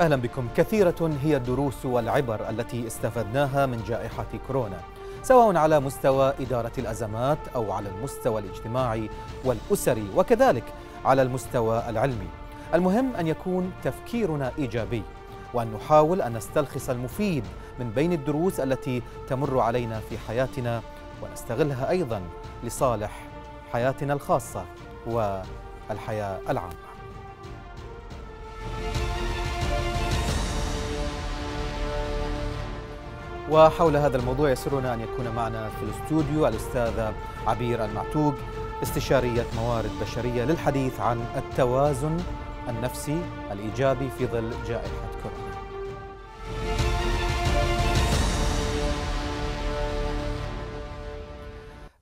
أهلا بكم كثيرة هي الدروس والعبر التي استفدناها من جائحة كورونا سواء على مستوى إدارة الأزمات أو على المستوى الاجتماعي والأسري وكذلك على المستوى العلمي المهم أن يكون تفكيرنا إيجابي وأن نحاول أن نستلخص المفيد من بين الدروس التي تمر علينا في حياتنا ونستغلها أيضا لصالح حياتنا الخاصة والحياة العامة وحول هذا الموضوع يسرنا أن يكون معنا في الاستوديو الأستاذة عبير المعتوق استشارية موارد بشرية للحديث عن التوازن النفسي الإيجابي في ظل جائحة كورونا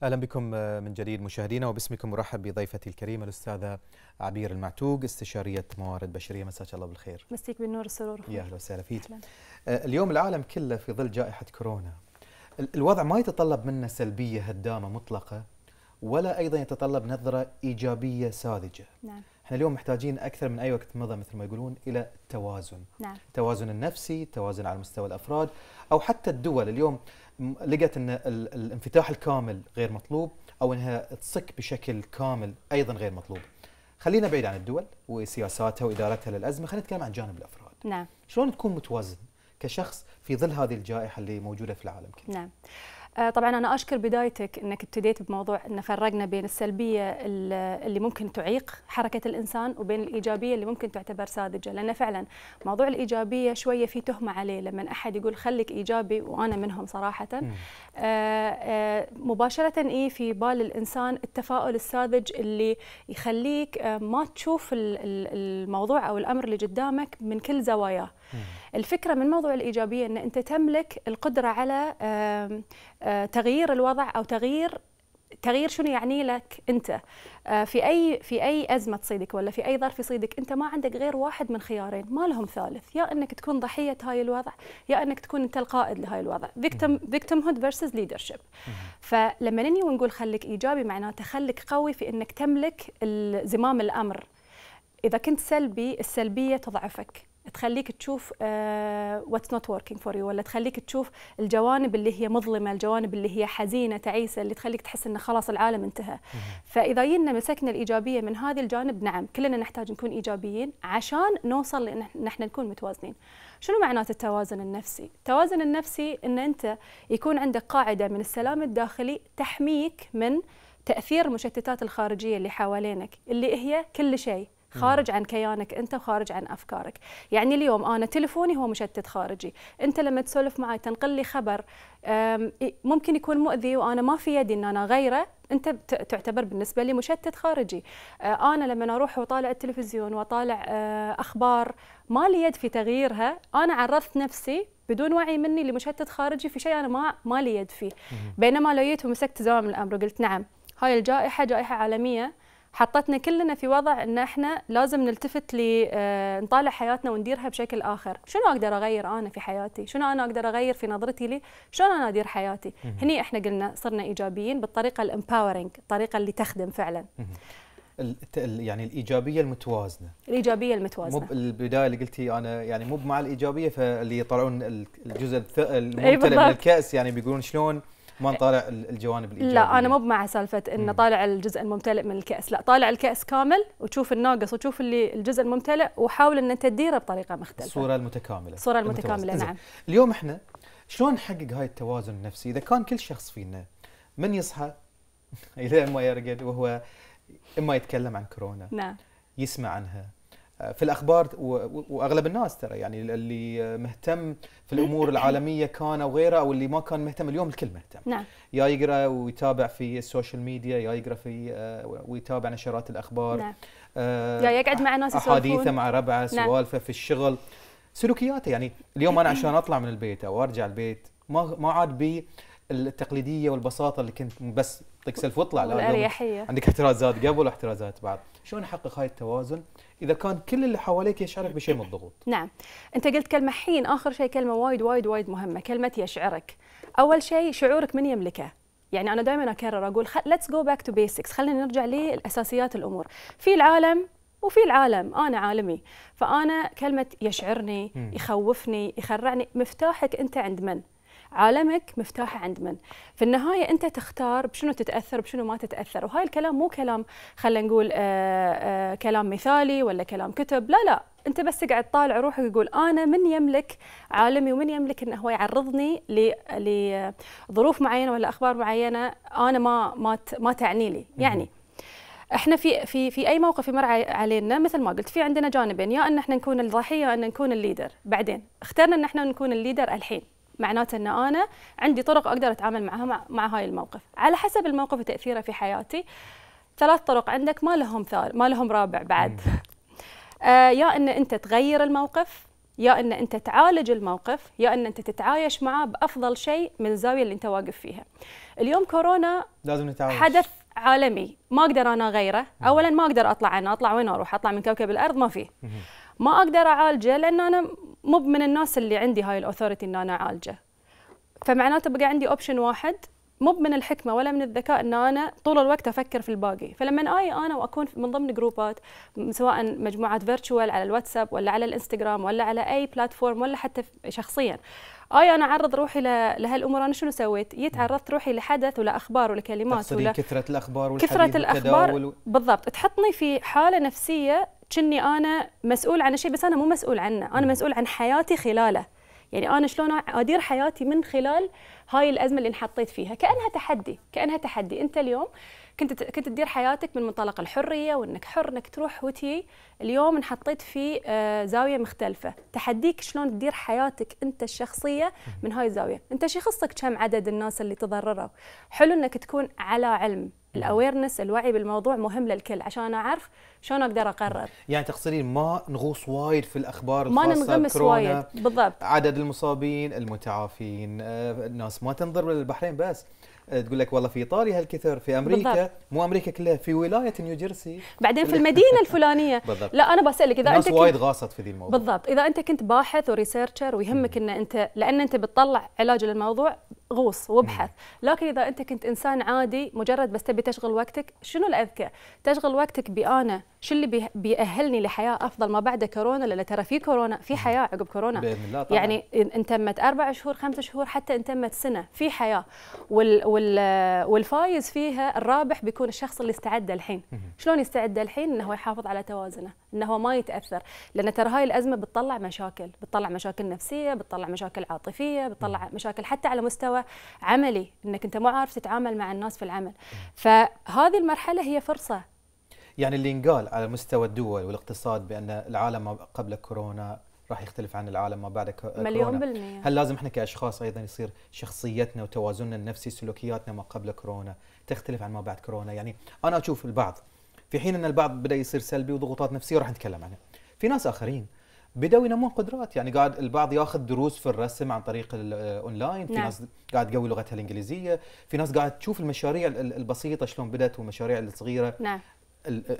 اهلا بكم آه، من جديد مشاهدينا وباسمكم ارحب بضيفتي الكريمه الاستاذه عبير المعتوق استشاريه موارد بشريه مساك الله بالخير مسيك بالنور والسرور يا اهلا وسهلا فيك آه، اليوم العالم كله في ظل جائحه كورونا الوضع ما يتطلب منا سلبيه هدامه مطلقه ولا ايضا يتطلب نظره ايجابيه ساذجه نعم احنا اليوم محتاجين اكثر من اي وقت مضى مثل ما يقولون الى التوازن نعم. التوازن النفسي التوازن على مستوى الافراد او حتى الدول اليوم لقت ان الانفتاح الكامل غير مطلوب او انها تصك بشكل كامل ايضا غير مطلوب. خلينا بعيد عن الدول وسياساتها وادارتها للازمه، خلينا نتكلم عن جانب الافراد. نعم. شلون تكون متوازن كشخص في ظل هذه الجائحه اللي موجوده في العالم كله؟ نعم. آه، طبعا انا اشكر بدايتك انك ابتديت بموضوع ان فرقنا بين السلبيه اللي ممكن تعيق حركه الانسان وبين الايجابيه اللي ممكن تعتبر ساذجه لان فعلا موضوع الايجابيه شويه في تهمه عليه لما احد يقول خليك ايجابي وانا منهم صراحه آه، آه، مباشره اي في بال الانسان التفاؤل الساذج اللي يخليك ما تشوف الموضوع او الامر اللي قدامك من كل زواياه الفكره من موضوع الايجابيه ان انت تملك القدره على تغيير الوضع او تغيير تغيير شنو يعني لك انت في اي في اي ازمه تصيدك ولا في اي ظرف يصيدك انت ما عندك غير واحد من خيارين ما لهم ثالث يا انك تكون ضحيه هاي الوضع يا انك تكون انت القائد لهاي الوضع فيكتم فيكتم هود فيرسز ليدرشيب فلما نني ونقول خليك ايجابي معناته خليك قوي في انك تملك زمام الامر اذا كنت سلبي السلبيه تضعفك تخليك تشوف واتس نوت وركينج فور يو ولا تخليك تشوف الجوانب اللي هي مظلمه، الجوانب اللي هي حزينه تعيسه اللي تخليك تحس انه خلاص العالم انتهى. فاذا جينا مسكنا الايجابيه من هذا الجانب نعم كلنا نحتاج نكون ايجابيين عشان نوصل لان احنا نكون متوازنين. شنو معناته التوازن النفسي؟ التوازن النفسي ان انت يكون عندك قاعده من السلام الداخلي تحميك من تاثير المشتتات الخارجيه اللي حوالينك اللي هي كل شيء خارج عن كيانك انت وخارج عن افكارك يعني اليوم انا تلفوني هو مشتت خارجي انت لما تسولف معي تنقل لي خبر ممكن يكون مؤذي وانا ما في يدي ان انا اغيره انت تعتبر بالنسبه لي مشتت خارجي آه، انا لما اروح وطالع التلفزيون وطالع آه، اخبار ما لي يد في تغييرها انا عرضت نفسي بدون وعي مني لمشتت خارجي في شيء انا ما ما لي يد فيه بينما لو جيت ومسكت زمام الامر وقلت نعم هاي الجائحه جائحه عالميه حطتنا كلنا في وضع ان احنا لازم نلتفت ل آه، نطالع حياتنا ونديرها بشكل اخر، شنو اقدر اغير انا في حياتي؟ شنو انا اقدر اغير في نظرتي لي؟ شلون انا ادير حياتي؟ هني احنا قلنا صرنا ايجابيين بالطريقه الامباورنج، الطريقه اللي تخدم فعلا. يعني الايجابيه المتوازنه الايجابيه المتوازنه مو البدايه اللي قلتي انا يعني مو مع الايجابيه فاللي يطلعون الجزء الممتلئ من الكاس يعني بيقولون شلون ما إيه. نطالع الجوانب الايجابيه لا انا مو مع سالفه انه طالع الجزء الممتلئ من الكاس لا طالع الكاس كامل وتشوف الناقص وتشوف اللي الجزء الممتلئ وحاول ان تديره بطريقه مختلفه الصوره المتكامله الصوره المتكامله نعم اليوم احنا شلون نحقق هاي التوازن النفسي اذا كان كل شخص فينا من يصحى الى ما يرقد وهو اما يتكلم عن كورونا نعم يسمع عنها في الاخبار واغلب الناس ترى يعني اللي مهتم في الامور العالميه كان او غيره او اللي ما كان مهتم اليوم الكل مهتم نعم يا يقرا ويتابع في السوشيال ميديا يا يقرا في آه، ويتابع نشرات الاخبار نعم آه يا يقعد مع ناس يسولفون احاديثه مع ربعه نعم. سوالفه نعم. في الشغل سلوكياته يعني اليوم انا عشان اطلع من البيت او ارجع البيت ما ما عاد بي التقليديه والبساطه اللي كنت بس طق سلف واطلع عندك احترازات قبل واحترازات بعد شلون نحقق هاي التوازن اذا كان كل اللي حواليك يشعرك بشيء من الضغوط نعم انت قلت كلمه حين اخر شيء كلمه وايد وايد وايد مهمه كلمه يشعرك اول شيء شعورك من يملكه يعني انا دائما اكرر اقول ليتس جو باك تو بيسكس خلينا نرجع لاساسيات الامور في العالم وفي العالم انا عالمي فانا كلمه يشعرني يخوفني يخرعني مفتاحك انت عند من عالمك مفتاحه عند من في النهايه انت تختار بشنو تتاثر بشنو ما تتاثر وهاي الكلام مو كلام خلينا نقول آآ آه، آآ آه، كلام مثالي ولا كلام كتب لا لا انت بس قاعد طالع روحك يقول انا من يملك عالمي ومن يملك انه هو يعرضني لظروف آه، معينه ولا اخبار معينه انا ما ما ما تعني لي يعني احنا في في في اي موقف يمر علينا مثل ما قلت في عندنا جانبين يا ان احنا نكون الضحيه يا ان نكون الليدر بعدين اخترنا ان احنا نكون الليدر الحين معناته ان انا عندي طرق اقدر اتعامل معها مع, مع هاي الموقف على حسب الموقف وتاثيره في حياتي ثلاث طرق عندك ما لهم ثار ما لهم رابع بعد آه يا ان انت تغير الموقف يا ان انت تعالج الموقف يا ان انت تتعايش معه بافضل شيء من الزاويه اللي انت واقف فيها اليوم كورونا لازم نتعايش حدث عالمي ما اقدر انا اغيره اولا ما اقدر اطلع انا اطلع وين اروح اطلع من كوكب الارض ما فيه ما اقدر اعالجه لان انا مو من الناس اللي عندي هاي الاوثورتي ان انا اعالجه فمعناته بقى عندي اوبشن واحد مو من الحكمه ولا من الذكاء ان انا طول الوقت افكر في الباقي فلما اي انا واكون من ضمن جروبات سواء مجموعات فيرتشوال على الواتساب ولا على الانستغرام ولا على اي بلاتفورم ولا حتى شخصيا اي انا اعرض روحي لهالامور انا شنو سويت؟ يتعرضت نعم. روحي لحدث ولا اخبار ولا كلمات ولا كثره الاخبار كثره الاخبار و... بالضبط تحطني في حاله نفسيه كني انا مسؤول عن شيء بس انا مو مسؤول عنه انا مسؤول عن حياتي خلاله يعني انا شلون ادير حياتي من خلال هاي الازمه اللي انحطيت فيها كانها تحدي كانها تحدي انت اليوم كنت كنت تدير حياتك من منطلق الحريه وانك حر انك تروح وتي اليوم انحطيت في آه، زاويه مختلفه تحديك شلون تدير حياتك انت الشخصيه من هاي الزاويه انت شو يخصك كم عدد الناس اللي تضرروا حلو انك تكون على علم الاويرنس الوعي بالموضوع مهم للكل عشان اعرف شلون اقدر اقرر يعني تقصدين ما نغوص وايد في الاخبار ما ننغمس وايد بالضبط عدد المصابين المتعافين آه، الناس ما تنظر للبحرين بس آه، تقول لك والله في ايطاليا هالكثر في امريكا بالضبط. مو امريكا كلها في ولايه نيوجيرسي بعدين في المدينه الفلانيه بالضبط. لا انا بسالك اذا الناس انت وايد غاصت في ذي الموضوع بالضبط اذا انت كنت باحث وريسيرشر ويهمك ان انت لان انت بتطلع علاج للموضوع غوص وابحث لكن اذا انت كنت انسان عادي مجرد بس تبي تشغل وقتك شنو الاذكى تشغل وقتك بانا شو اللي بيأهلني لحياه افضل ما بعد كورونا لان ترى في كورونا في حياه عقب كورونا باذن الله طبعا. يعني انتمت اربع شهور خمس شهور حتى انتمت سنه في حياه وال والفايز فيها الرابح بيكون الشخص اللي استعد الحين شلون يستعد الحين انه هو يحافظ على توازنه انه هو ما يتاثر لان ترى هاي الازمه بتطلع مشاكل بتطلع مشاكل نفسيه بتطلع مشاكل عاطفيه بتطلع مشاكل حتى على مستوى عملي انك انت مو عارف تتعامل مع الناس في العمل فهذه المرحله هي فرصه يعني اللي ينقال على مستوى الدول والاقتصاد بان العالم قبل كورونا راح يختلف عن العالم ما بعد كورونا مليون بالمية هل لازم احنا كاشخاص ايضا يصير شخصيتنا وتوازننا النفسي سلوكياتنا ما قبل كورونا تختلف عن ما بعد كورونا يعني انا اشوف البعض في حين ان البعض بدا يصير سلبي وضغوطات نفسيه راح نتكلم عنها في ناس اخرين بدأوا ينمون قدرات يعني قاعد البعض ياخذ دروس في الرسم عن طريق الاونلاين في نعم. ناس قاعد تقوي لغتها الانجليزيه في ناس قاعد تشوف المشاريع البسيطه شلون بدات والمشاريع الصغيره نعم.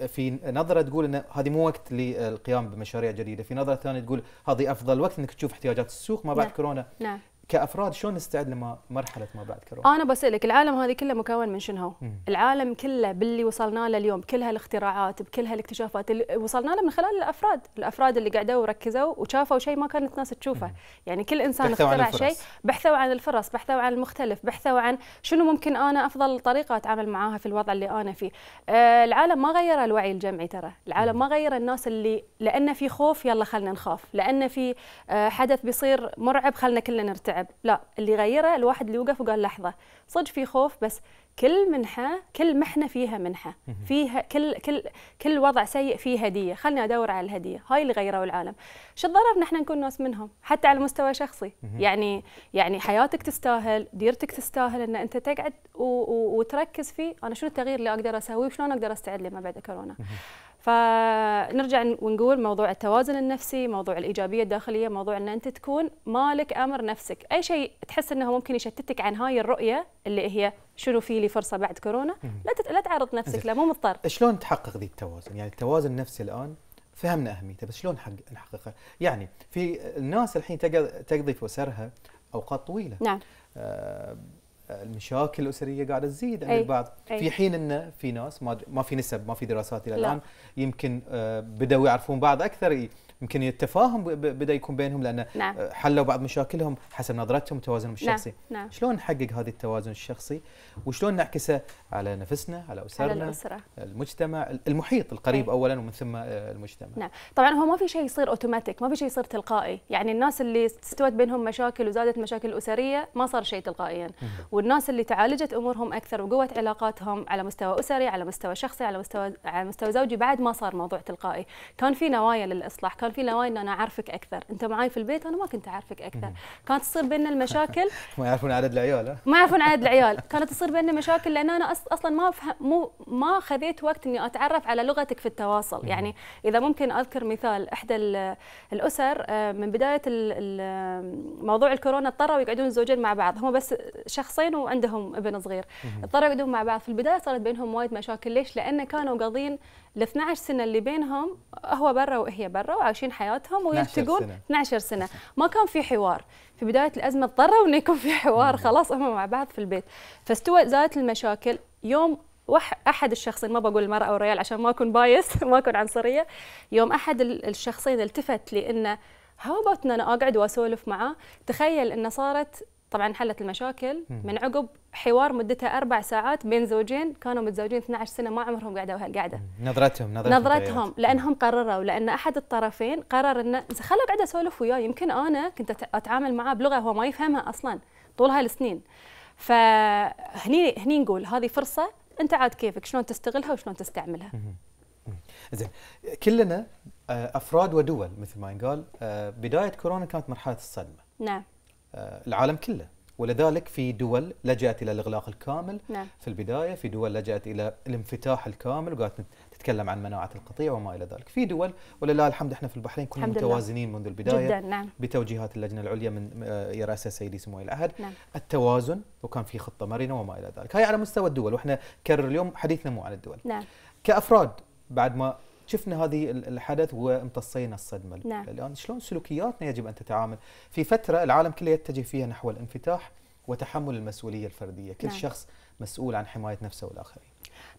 في نظره تقول ان هذه مو وقت للقيام بمشاريع جديده، في نظره ثانيه تقول هذه افضل وقت انك تشوف احتياجات السوق ما بعد نعم. كورونا. نعم. كافراد شلون نستعد لمرحله ما بعد كورونا؟ انا بسالك العالم هذه كله مكون من شنو؟ العالم كله باللي وصلنا له اليوم بكل هالاختراعات بكل هالاكتشافات اللي وصلنا له من خلال الافراد، الافراد اللي قعدوا وركزوا وشافوا شيء ما كانت الناس تشوفه، يعني كل انسان اخترع شيء بحثوا عن الفرص، بحثوا عن المختلف، بحثوا عن شنو ممكن انا افضل طريقه اتعامل معاها في الوضع اللي انا فيه. آه العالم ما غير الوعي الجمعي ترى، العالم ما غير الناس اللي لان في خوف يلا خلنا نخاف، لان في آه حدث بيصير مرعب خلنا كلنا نرتعب. تعب لا اللي غيره الواحد اللي وقف وقال لحظه صدق في خوف بس كل منحه كل محنه فيها منحه فيها كل كل كل وضع سيء فيه هديه خلني ادور على الهديه هاي اللي غيروا العالم شو الضرر نحن نكون ناس منهم حتى على المستوى الشخصي يعني يعني حياتك تستاهل ديرتك تستاهل ان انت تقعد وتركز فيه انا شنو التغيير اللي اقدر اسويه وشلون اقدر استعد لما بعد كورونا فنرجع ونقول موضوع التوازن النفسي موضوع الإيجابية الداخلية موضوع أن أنت تكون مالك أمر نفسك أي شيء تحس أنه ممكن يشتتك عن هاي الرؤية اللي هي شنو في لي فرصة بعد كورونا لا, تت... لا تعرض نفسك لا مو مضطر شلون تحقق ذي التوازن يعني التوازن النفسي الآن فهمنا أهميته بس شلون نحققه يعني في الناس الحين تقضي في وسرها أوقات طويلة نعم آه المشاكل الاسريه قاعده تزيد عند البعض في حين ان في ناس ما ما في نسب ما في دراسات الى الان يمكن آه، بداوا يعرفون بعض اكثر يمكن التفاهم بدا يكون بينهم لان نعم. آه، حلوا بعض مشاكلهم حسب نظرتهم وتوازنهم نعم، الشخصي نعم. نعم. شلون نحقق هذا التوازن الشخصي وشلون نعكسه على نفسنا على اسرنا على الأسرة. المجتمع المحيط القريب أي. اولا ومن ثم آه، المجتمع نعم طبعا هو ما في شيء يصير اوتوماتيك ما في شيء يصير تلقائي يعني الناس اللي استوت بينهم مشاكل وزادت مشاكل اسريه ما صار شيء تلقائيا والناس اللي تعالجت امورهم اكثر وقوت علاقاتهم على مستوى اسري على مستوى شخصي على مستوى على مستوى زوجي بعد ما صار موضوع تلقائي كان في نوايا للاصلاح كان نوايا ان انا اعرفك اكثر انت معاي في البيت انا ما كنت اعرفك اكثر كانت تصير بيننا المشاكل ما يعرفون عدد العيال ما يعرفون عدد العيال كانت تصير بيننا مشاكل لان انا اصلا ما فهم مو ما خذيت وقت اني اتعرف على لغتك في التواصل يعني اذا ممكن اذكر مثال احدى الاسر آه، من بدايه موضوع الكورونا اضطروا يقعدون الزوجين مع بعض هم بس شخصين وعندهم ابن صغير اضطروا يقعدون مع بعض في البدايه صارت بينهم وايد مشاكل ليش لان كانوا قاضين ال 12 سنه اللي بينهم هو برا وهي برا وعايشين حياتهم ويلتقون 12, 12 سنه ما كان في حوار في بدايه الازمه اضطروا انه يكون في حوار خلاص هم مع بعض في البيت فاستوى زادت المشاكل يوم احد الشخصين ما بقول المراه والرجال عشان ما اكون بايس ما اكون عنصريه يوم احد الشخصين التفت لي انه هاو ان انا اقعد واسولف معاه تخيل انه صارت طبعا حلت المشاكل من عقب حوار مدته اربع ساعات بين زوجين كانوا متزوجين 12 سنه ما عمرهم قعدوا هالقعده نظرتهم نظرتهم نظرتهم لانهم قرروا لان احد الطرفين قرر انه خلوا قاعده اسولف وياه يمكن انا كنت اتعامل معاه بلغه هو ما يفهمها اصلا طول هالسنين فهني هني نقول هذه فرصه انت عاد كيفك شلون تستغلها وشلون تستعملها زين كلنا آه، افراد ودول مثل ما ينقال آه، بدايه كورونا كانت مرحله الصدمه نعم آه، العالم كله ولذلك في دول لجأت إلى الإغلاق الكامل نعم. في البداية في دول لجأت إلى الانفتاح الكامل وقالت تتكلم عن مناعة القطيع وما إلى ذلك في دول ولله الحمد احنا في البحرين كنا متوازنين منذ البداية جدا نعم. بتوجيهات اللجنة العليا من آه، يرأسها سيدي سمو ولي العهد نعم. التوازن وكان في خطة مرنة وما إلى ذلك هاي على مستوى الدول وإحنا كرر اليوم حديثنا مو عن الدول نعم. كأفراد بعد ما شفنا هذه الحدث وامتصينا الصدمه نعم. الان شلون سلوكياتنا يجب ان تتعامل في فتره العالم كله يتجه فيها نحو الانفتاح وتحمل المسؤوليه الفرديه كل نعم. شخص مسؤول عن حمايه نفسه والاخرين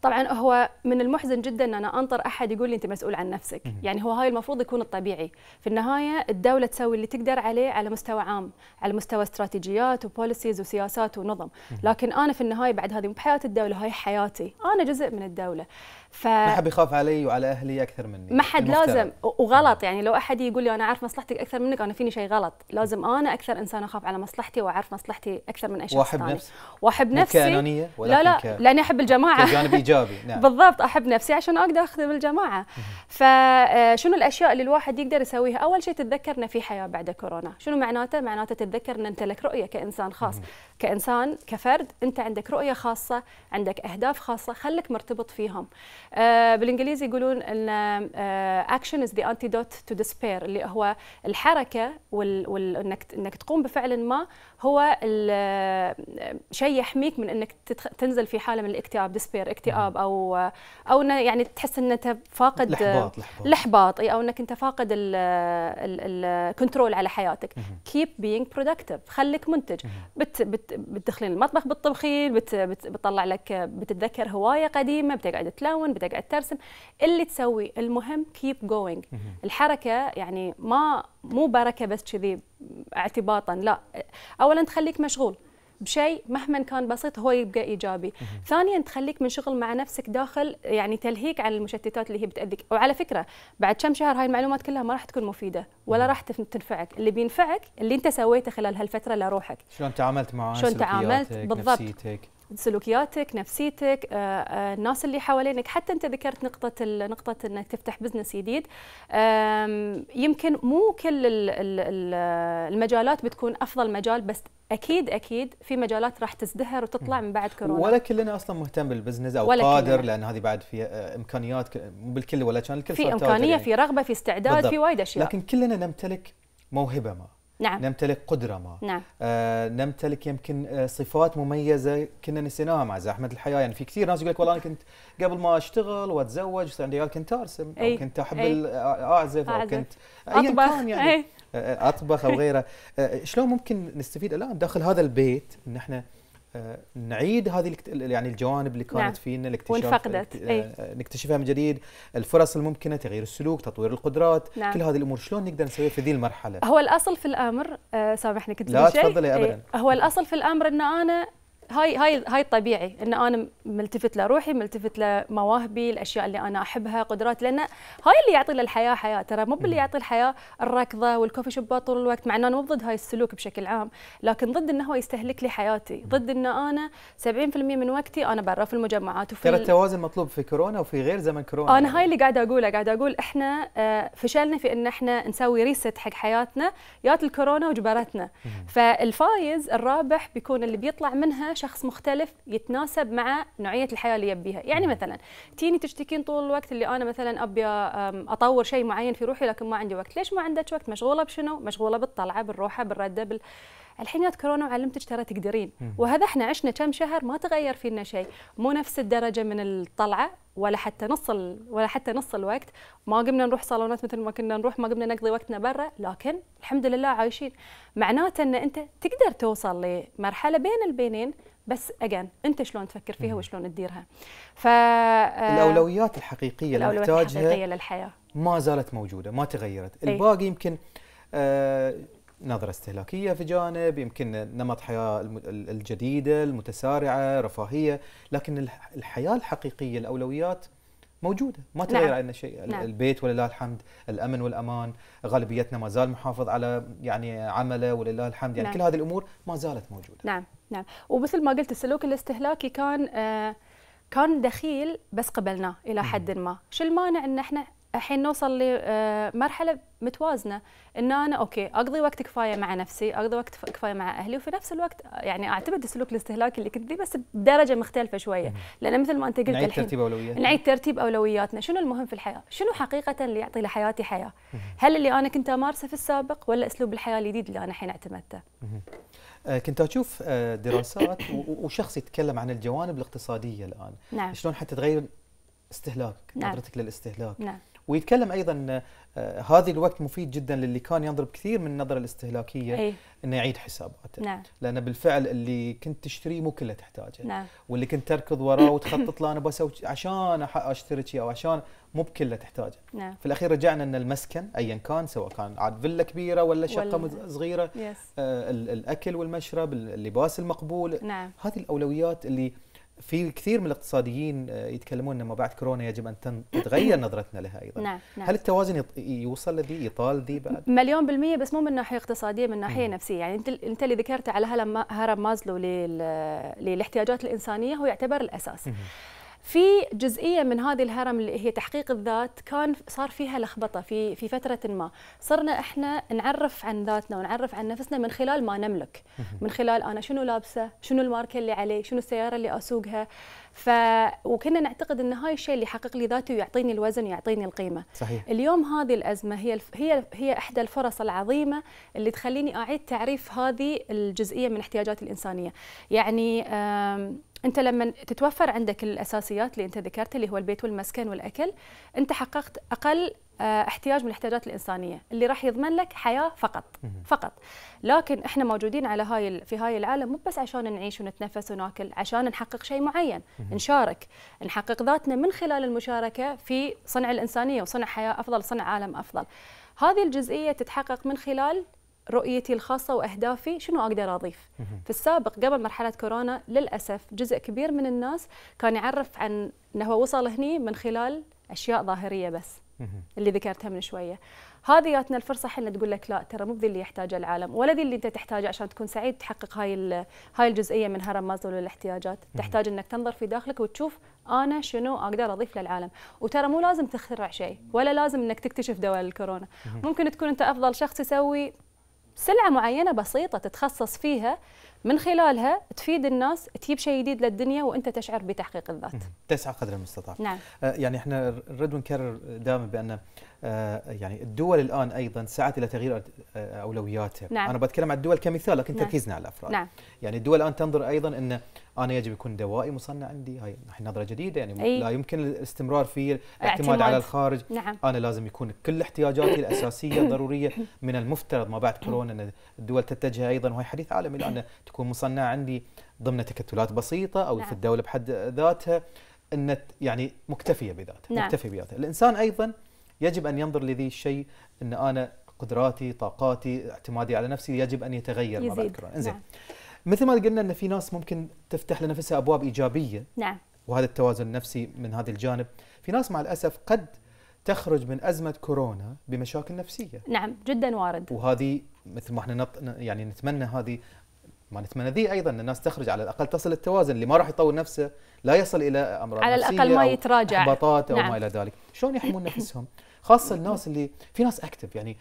طبعا هو من المحزن جدا ان انا انطر احد يقول لي انت مسؤول عن نفسك يعني هو هاي المفروض يكون الطبيعي في النهايه الدوله تسوي اللي تقدر عليه على مستوى عام على مستوى استراتيجيات وبوليسيز وسياسات ونظم لكن انا في النهايه بعد هذه مو بحياه الدوله هاي حياتي انا جزء من الدوله ف ما حد يخاف علي وعلى اهلي اكثر مني ما حد لازم وغلط يعني لو احد يقول لي انا اعرف مصلحتك اكثر منك انا فيني شيء غلط لازم انا اكثر انسان اخاف على مصلحتي واعرف مصلحتي اكثر من اي شخص واحب نفسي واحب نفسي لا لا لاني احب الجماعه ايجابي نعم. بالضبط احب نفسي عشان اقدر اخدم الجماعه فشنو آه، الاشياء اللي الواحد يقدر يسويها اول شيء تتذكرنا في حياه بعد كورونا شنو معناته معناته تتذكر ان انت لك رؤيه كانسان خاص كانسان كفرد انت عندك رؤيه خاصه عندك اهداف خاصه خليك مرتبط فيهم آه، بالانجليزي يقولون ان اكشن از ذا انتيدوت تو ديسبير اللي هو الحركه وانك وال... انك تقوم بفعل ما هو شيء يحميك من انك تنزل في حاله من الاكتئاب ديسبير اكتئاب او او يعني تحس ان انت فاقد الاحباط الاحباط او انك انت فاقد الكنترول على حياتك كيب بينج برودكتيف خليك منتج بت بت بتدخلين المطبخ بتطبخين بت بتطلع لك بتتذكر هوايه قديمه بتقعد تلون بتقعد ترسم اللي تسوي المهم كيب جوينج الحركه يعني ما مو بركه بس كذي اعتباطا لا اولا تخليك مشغول بشيء مهما كان بسيط هو يبقى ايجابي ثانيا تخليك من شغل مع نفسك داخل يعني تلهيك عن المشتتات اللي هي بتاذيك وعلى فكره بعد كم شهر هاي المعلومات كلها ما راح تكون مفيده ولا راح تنفعك اللي بينفعك اللي انت سويته خلال هالفتره لروحك شلون تعاملت مع شلون تعاملت بالضبط نفسيتك. سلوكياتك نفسيتك آه، آه، الناس اللي حوالينك حتى انت ذكرت نقطه نقطه انك تفتح بزنس جديد يمكن مو كل المجالات بتكون افضل مجال بس اكيد اكيد في مجالات راح تزدهر وتطلع من بعد كورونا ولا كلنا اصلا مهتم بالبزنس او ولا قادر كلنا. لان هذه بعد في آه، امكانيات مو بالكل ولا كان الكل في امكانيه يعني. في رغبه في استعداد بالضبط. في وايد اشياء لكن كلنا نمتلك موهبه ما نعم نمتلك قدرة ما نعم. آه نمتلك يمكن آه، صفات مميزة كنا نسيناها مع زحمة الحياة يعني في كثير ناس يقول لك والله أنا كنت قبل ما أشتغل وأتزوج صار عندي كنت أرسم أي. أو كنت أحب آه، أعزف, أو كنت أيا يعني أي. آه، أطبخ أو غيره آه شلون ممكن نستفيد الآن داخل هذا البيت إن إحنا آه، نعيد هذه يعني الجوانب اللي كانت نعم. فينا الاكتشاف إيه. آه، نكتشفها من جديد الفرص الممكنه تغيير السلوك تطوير القدرات نعم. كل هذه الامور شلون نقدر نسويها في ذي المرحله هو الاصل في الامر آه، سامحني كنت لا تفضلي ابدا إيه. هو الاصل في الامر ان انا هاي هاي هاي الطبيعي ان انا ملتفت لروحي ملتفت لمواهبي الاشياء اللي انا احبها قدراتي لان هاي اللي يعطي للحياه حياه ترى مو باللي يعطي الحياه الركضه والكوفي شوبات طول الوقت مع ان انا مو ضد هاي السلوك بشكل عام لكن ضد انه هو يستهلك لي حياتي ضد ان انا 70% من وقتي انا برا في المجمعات وفي ترى التوازن مطلوب في كورونا وفي غير زمن كورونا انا هاي يعني. اللي قاعده اقوله قاعده اقول احنا آه، فشلنا في ان احنا نسوي ريست حق حياتنا جات الكورونا وجبرتنا فالفايز الرابح بيكون اللي بيطلع منها شخص مختلف يتناسب مع نوعيه الحياه اللي يبيها يعني مثلا تيني تشتكين طول الوقت اللي انا مثلا ابي اطور شيء معين في روحي لكن ما عندي وقت ليش ما عندك وقت مشغوله بشنو مشغوله بالطلعه بالروحه بالرده بال الحين جات كورونا وعلمتك ترى تقدرين وهذا احنا عشنا كم شهر ما تغير فينا شيء مو نفس الدرجه من الطلعه ولا حتى نص ولا حتى نص الوقت ما قمنا نروح صالونات مثل ما كنا نروح ما قمنا نقضي وقتنا برا لكن الحمد لله عايشين معناته ان انت تقدر توصل لمرحله بين البينين بس اجين انت شلون تفكر فيها وشلون تديرها ف آه، الاولويات الحقيقيه الأولويات اللي نحتاجها الحقيقيه للحياه ما زالت موجوده ما تغيرت إيه. الباقي يمكن آه، نظرة استهلاكية في جانب يمكن نمط حياة الجديدة المتسارعة رفاهية لكن الحياة الحقيقية الأولويات موجودة ما نعم. تغير نعم. عندنا شيء نعم. البيت ولله الحمد الأمن والأمان غالبيتنا ما زال محافظ على يعني عمله ولله الحمد يعني نعم. كل هذه الأمور ما زالت موجودة نعم نعم ومثل ما قلت السلوك الاستهلاكي كان آه كان دخيل بس قبلناه الى حد ما شو المانع ان احنا الحين نوصل لمرحله آه، متوازنه ان انا اوكي اقضي وقت كفايه مع نفسي اقضي وقت كفايه مع اهلي وفي نفس الوقت يعني اعتمد السلوك الاستهلاكي اللي كنت بس بدرجه مختلفه شويه لان مثل ما انت قلت نعيد الحين ترتيب اولوياتنا نعيد ترتيب اولوياتنا شنو المهم في الحياه شنو حقيقه اللي يعطي لحياتي حياه هل اللي انا كنت امارسه في السابق ولا اسلوب الحياه الجديد اللي انا الحين اعتمدته آه، كنت اشوف آه، دراسات وشخص يتكلم عن الجوانب الاقتصاديه الان نعم. شلون حتى تغير استهلاك نعم. نظرتك للاستهلاك نعم. ويتكلم ايضا آه، هذه الوقت مفيد جدا للي كان ينضرب كثير من النظره الاستهلاكيه أي. انه يعيد حساباته نعم. لان بالفعل اللي كنت تشتريه مو كله تحتاجه نعم. واللي كنت تركض وراه وتخطط له انا بسوي عشان اشتري شيء او عشان مو بكله تحتاجه نعم. في الاخير رجعنا ان المسكن ايا كان سواء كان عاد فيلا كبيره ولا شقه وال... صغيره يس. آه الاكل والمشرب اللباس المقبول نعم. هذه الاولويات اللي في كثير من الاقتصاديين آه، يتكلمون ان ما بعد كورونا يجب ان تتغير نظرتنا لها ايضا نعم نعم. هل التوازن يوصل لذي يطال ذي بعد مليون بالمية بس مو من ناحيه اقتصاديه من ناحيه م. نفسيه يعني انت انت اللي ذكرت على هرم مازلو للاحتياجات الانسانيه هو يعتبر الاساس م. في جزئيه من هذه الهرم اللي هي تحقيق الذات كان صار فيها لخبطه في في فتره ما صرنا احنا نعرف عن ذاتنا ونعرف عن نفسنا من خلال ما نملك من خلال انا شنو لابسه شنو الماركه اللي عليه شنو السياره اللي اسوقها ف وكنا نعتقد ان هاي الشيء اللي يحقق لي ذاتي ويعطيني الوزن ويعطيني القيمه صحيح. اليوم هذه الازمه هي الف... هي هي احدى الفرص العظيمه اللي تخليني اعيد تعريف هذه الجزئيه من احتياجات الانسانيه يعني آم... انت لما تتوفر عندك الاساسيات اللي انت ذكرتها اللي هو البيت والمسكن والاكل انت حققت اقل آه، احتياج من الاحتياجات الانسانيه اللي راح يضمن لك حياه فقط فقط لكن احنا موجودين على هاي في هاي العالم مو بس عشان نعيش ونتنفس وناكل عشان نحقق شيء معين نشارك نحقق ذاتنا من خلال المشاركه في صنع الانسانيه وصنع حياه افضل صنع عالم افضل هذه الجزئيه تتحقق من خلال رؤيتي الخاصه واهدافي شنو اقدر اضيف في السابق قبل مرحله كورونا للاسف جزء كبير من الناس كان يعرف عن انه هو وصل هني من خلال اشياء ظاهريه بس اللي ذكرتها من شويه هذه جاتنا الفرصه حنا تقول لك لا ترى مو ذي اللي يحتاجه العالم ولا ذي اللي انت تحتاجه عشان تكون سعيد تحقق هاي هاي الجزئيه من هرم مازلو للاحتياجات تحتاج انك تنظر في داخلك وتشوف انا شنو اقدر اضيف للعالم وترى مو لازم تخترع شيء ولا لازم انك تكتشف دواء الكورونا ممكن تكون انت افضل شخص يسوي سلعه معينه بسيطه تتخصص فيها من خلالها تفيد الناس تجيب شيء جديد للدنيا وانت تشعر بتحقيق الذات تسعى قدر المستطاع نعم آه، يعني احنا نرد ونكرر دائما بان آه، يعني الدول الان ايضا سعت الى تغيير آه، اولوياتها نعم. انا بتكلم عن الدول كمثال لكن نعم. تركيزنا على الافراد نعم. يعني الدول الان تنظر ايضا ان انا يجب يكون دوائي مصنع عندي هاي نحن نظره جديده يعني أي. لا يمكن الاستمرار في الاعتماد على الخارج نعم. انا لازم يكون كل احتياجاتي الاساسيه الضروريه من المفترض ما بعد كورونا ان الدول تتجه ايضا وهي حديث عالمي لان تكون مصنعه عندي ضمن تكتلات بسيطه او نعم. في الدوله بحد ذاتها ان يعني مكتفيه بذاتها نعم. مكتفيه بذاتها الانسان ايضا يجب ان ينظر لذي الشيء ان انا قدراتي طاقاتي اعتمادي على نفسي يجب ان يتغير يزيد. ما بعد كورونا زين نعم. مثل ما قلنا ان في ناس ممكن تفتح لنفسها ابواب ايجابيه نعم وهذا التوازن النفسي من هذا الجانب في ناس مع الاسف قد تخرج من ازمه كورونا بمشاكل نفسيه نعم جدا وارد وهذه مثل ما احنا نط... يعني نتمنى هذه ما نتمنى ذي ايضا ان الناس تخرج على الاقل تصل التوازن اللي ما راح يطور نفسه لا يصل الى امراض على الاقل ما يتراجع او نعم. ما الى ذلك شلون يحمون نفسهم خاصه الناس اللي في ناس اكتف يعني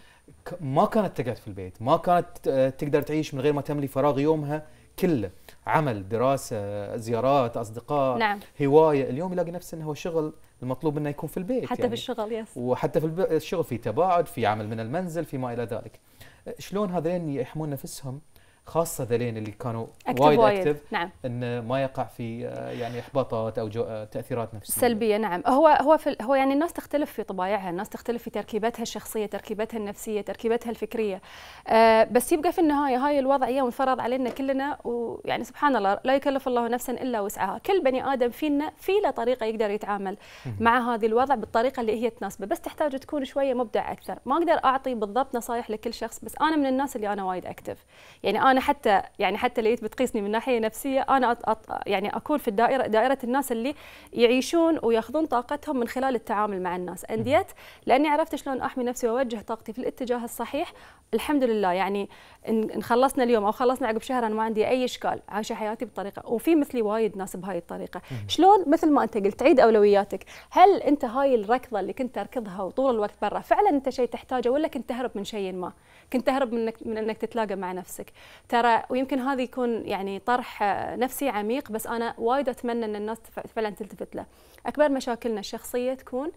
ما كانت تقعد في البيت ما كانت تقدر تعيش من غير ما تملي فراغ يومها كله عمل دراسة زيارات أصدقاء نعم. هواية اليوم يلاقي نفسه أنه هو شغل المطلوب أنه يكون في البيت حتى يعني. بالشغل يس وحتى في الشغل في تباعد في عمل من المنزل فيما إلى ذلك أه، شلون هذين يحمون نفسهم خاصه ذلين اللي كانوا وايد اكتف نعم. ان ما يقع في آه، يعني احباطات او آه، تاثيرات نفسيه سلبيه نعم هو هو في هو يعني الناس تختلف في طبايعها الناس تختلف في تركيبتها الشخصيه تركيبتها النفسيه تركيبتها الفكريه آه بس يبقى في النهايه هاي الوضع هي منفرض علينا كلنا ويعني سبحان الله لا يكلف الله نفسا الا وسعها كل بني ادم فينا في له طريقه يقدر يتعامل مع هذه الوضع بالطريقه اللي هي تناسبه بس تحتاج تكون شويه مبدع اكثر ما اقدر اعطي بالضبط نصايح لكل شخص بس انا من الناس اللي انا وايد اكتف يعني انا انا حتى يعني حتى لقيت بتقيسني من ناحيه نفسيه انا أط أط يعني اكون في الدائره دائره الناس اللي يعيشون وياخذون طاقتهم من خلال التعامل مع الناس انديت لاني عرفت شلون احمي نفسي واوجه طاقتي في الاتجاه الصحيح الحمد لله يعني ان خلصنا اليوم او خلصنا عقب شهر انا ما عندي اي اشكال عايشه حياتي بطريقه وفي مثلي وايد ناس بهاي الطريقه شلون مثل ما انت قلت عيد اولوياتك هل انت هاي الركضه اللي كنت تركضها وطول الوقت برا فعلا انت شيء تحتاجه ولا كنت تهرب من شيء ما كنت تهرب من انك من انك تتلاقى مع نفسك ترى ويمكن هذا يكون يعني طرح آه، نفسي عميق بس انا وايد اتمنى ان الناس فعلا تلتفت له اكبر مشاكلنا الشخصيه تكون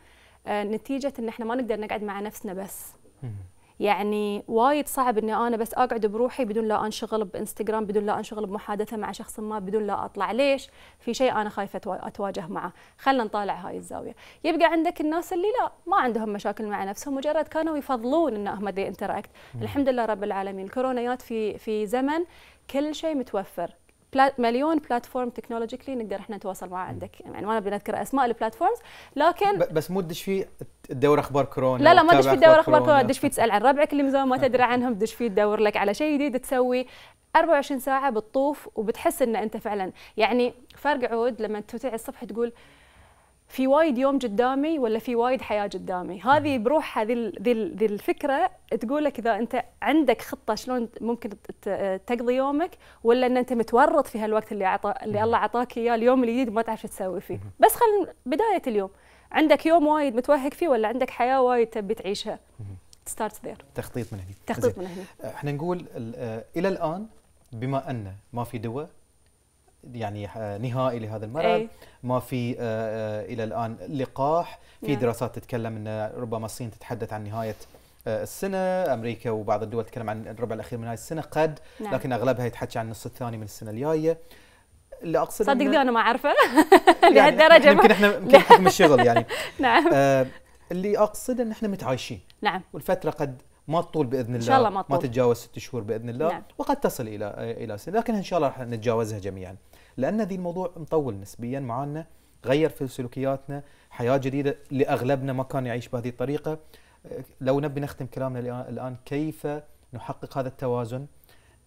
آه، نتيجه ان احنا ما نقدر نقعد مع نفسنا بس يعني وايد صعب اني انا بس اقعد بروحي بدون لا انشغل بانستغرام بدون لا انشغل بمحادثه مع شخص ما بدون لا اطلع ليش في شيء انا خايفه اتواجه معه خلينا نطالع هاي الزاويه يبقى عندك الناس اللي لا ما عندهم مشاكل مع نفسهم مجرد كانوا يفضلون انهم دي انتراكت الحمد لله رب العالمين الكورونا جات في في زمن كل شيء متوفر مليون بلاتفورم تكنولوجيكلي نقدر احنا نتواصل معاه عندك يعني ما نبي نذكر اسماء البلاتفورمز لكن بس مو تدش فيه تدور اخبار كورونا لا لا ما تدش فيه تدور اخبار كورونا تدش في تسال عن ربعك اللي من ما تدري عنهم تدش في تدور لك على شيء جديد تسوي 24 ساعه بتطوف وبتحس ان انت فعلا يعني فرق عود لما توتعي الصبح تقول في وايد يوم قدامي ولا في وايد حياه قدامي هذه بروحها ذي ذي الفكره تقول لك اذا انت عندك خطه شلون ممكن تقضي يومك ولا ان انت متورط في هالوقت اللي عطا اللي الله عطاك اياه اليوم الجديد ما تعرف شو تسوي فيه بس خل بدايه اليوم عندك يوم وايد متوهق فيه ولا عندك حياه وايد تبي تعيشها ستارت ذير تخطيط من هنا تخطيط من هنا احنا نقول الى الان بما ان ما في دواء يعني آه، نهائي لهذا المرض أي. ما في آه، آه، الى الان لقاح في نعم. دراسات تتكلم ان ربما الصين تتحدث عن نهايه السنه امريكا وبعض الدول تتكلم عن الربع الاخير من هاي السنه قد نعم. لكن اغلبها يتحكي عن النص الثاني من السنه الجايه اللي اقصد صدق إن... انا ما اعرفه يعني لهالدرجه يعني يمكن احنا يمكن حكم الشغل يعني نعم آه اللي اقصد ان احنا متعايشين نعم والفتره قد ما تطول باذن الله ان شاء الله ما, تطول. ما تتجاوز ست شهور باذن الله نعم. وقد تصل الى الى سنه لكن ان شاء الله راح نتجاوزها جميعا لان ذي الموضوع مطول نسبيا معنا غير في سلوكياتنا حياه جديده لاغلبنا ما كان يعيش بهذه الطريقه لو نبي نختم كلامنا الان كيف نحقق هذا التوازن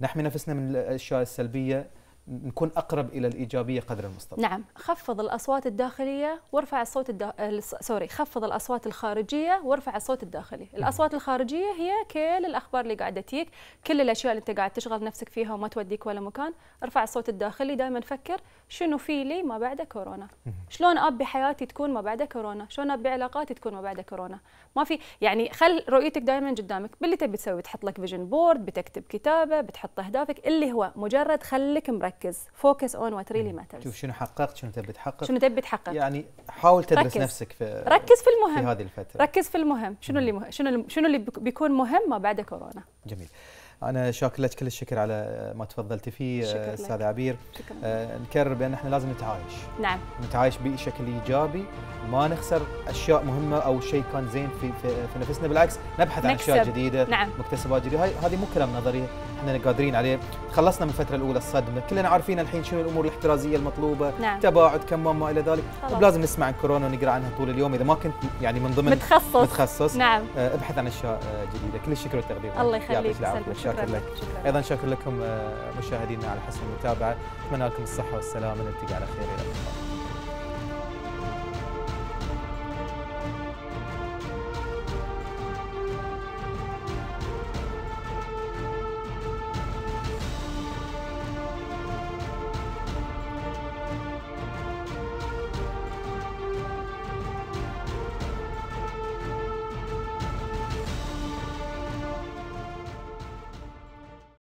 نحمي نفسنا من الاشياء السلبيه نكون اقرب الى الايجابيه قدر المستطاع. نعم، خفض الاصوات الداخليه وارفع الصوت الدا... سوري، خفض الاصوات الخارجيه وارفع الصوت الداخلي، نعم. الاصوات الخارجيه هي كل الاخبار اللي قاعده تجيك، كل الاشياء اللي انت قاعد تشغل نفسك فيها وما توديك ولا مكان، ارفع الصوت الداخلي دائما فكر شنو في لي ما بعد كورونا؟ شلون ابي حياتي تكون ما بعد كورونا؟ شلون ابي علاقاتي تكون ما بعد كورونا؟ ما في يعني خل رؤيتك دائما قدامك، باللي تبي تسوي تحط لك فيجن بورد، بتكتب كتابه، بتحط اهدافك، اللي هو مجرد خليك مركز ركز فوكس اون وات ريلي ماترز شوف شنو حققت شنو تبي تحقق شنو تبي تحقق يعني حاول تدرس ركز. نفسك في ركز في المهم في هذه الفتره ركز في المهم شنو اللي مه... شنو اللي... شنو اللي بيكون مهم ما بعد كورونا جميل انا شاكر لك كل الشكر على ما تفضلتي فيه آه، استاذ عبير شكرا آه، نكرر بان احنا لازم نتعايش نعم نتعايش بشكل ايجابي ما نخسر اشياء مهمه او شيء كان زين في في, في نفسنا بالعكس نبحث نكسب. عن اشياء جديده نعم. مكتسبات جديده هذه مو كلام نظري احنا قادرين عليه خلصنا من الفتره الاولى الصدمه كلنا عارفين الحين شنو الامور الاحترازيه المطلوبه نعم. تباعد كمام ما الى ذلك طب لازم نسمع عن كورونا ونقرا عنها طول اليوم اذا ما كنت يعني من ضمن متخصص متخصص نعم آه، ابحث عن اشياء جديده كل الشكر والتقدير الله يخليك يعطيك العافيه شكرا لك شكرا. ايضا شكرا لكم آه، مشاهدينا على حسن المتابعه اتمنى لكم الصحه والسلامه نلتقي على خير الى اللقاء